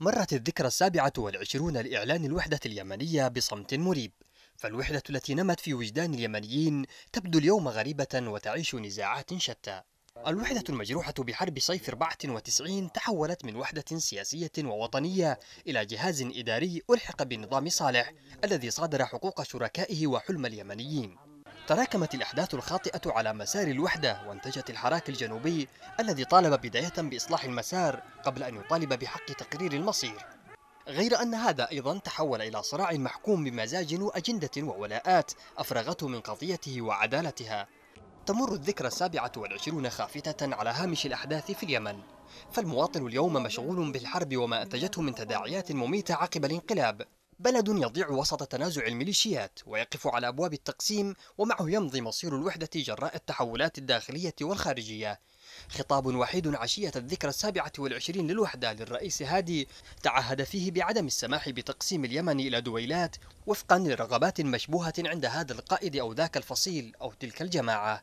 مرت الذكرى السابعة والعشرون لإعلان الوحدة اليمنية بصمت مريب فالوحدة التي نمت في وجدان اليمنيين تبدو اليوم غريبة وتعيش نزاعات شتى الوحدة المجروحة بحرب صيف 94 تحولت من وحدة سياسية ووطنية إلى جهاز إداري ألحق بنظام صالح الذي صادر حقوق شركائه وحلم اليمنيين تراكمت الأحداث الخاطئة على مسار الوحدة وانتجت الحراك الجنوبي الذي طالب بداية بإصلاح المسار قبل أن يطالب بحق تقرير المصير غير أن هذا أيضا تحول إلى صراع محكوم بمزاج وأجندة وولاءات أفرغته من قضيته وعدالتها تمر الذكرى السابعة والعشرون خافتة على هامش الأحداث في اليمن فالمواطن اليوم مشغول بالحرب وما أنتجته من تداعيات مميتة عقب الانقلاب بلد يضيع وسط تنازع الميليشيات ويقف على أبواب التقسيم ومعه يمضي مصير الوحدة جراء التحولات الداخلية والخارجية خطاب وحيد عشية الذكرى السابعة والعشرين للوحدة للرئيس هادي تعهد فيه بعدم السماح بتقسيم اليمن إلى دويلات وفقا لرغبات مشبوهة عند هذا القائد أو ذاك الفصيل أو تلك الجماعة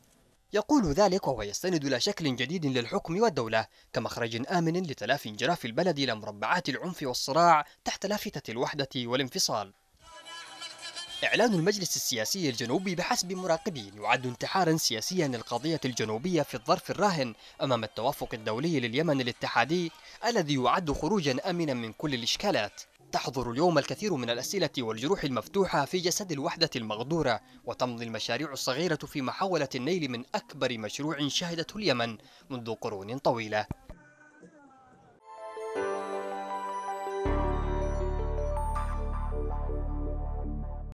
يقول ذلك وهو يستند إلى شكل جديد للحكم والدولة كمخرج آمن لتلافي انجراف البلد إلى مربعات العنف والصراع تحت لافتة الوحدة والانفصال إعلان المجلس السياسي الجنوبي بحسب مراقبين يعد انتحارا سياسيا للقضية الجنوبية في الظرف الراهن أمام التوافق الدولي لليمن الاتحادي الذي يعد خروجا آمنا من كل الإشكالات تحضر اليوم الكثير من الأسئلة والجروح المفتوحة في جسد الوحدة المغدورة وتمضي المشاريع الصغيرة في محاولة النيل من أكبر مشروع شهدته اليمن منذ قرون طويلة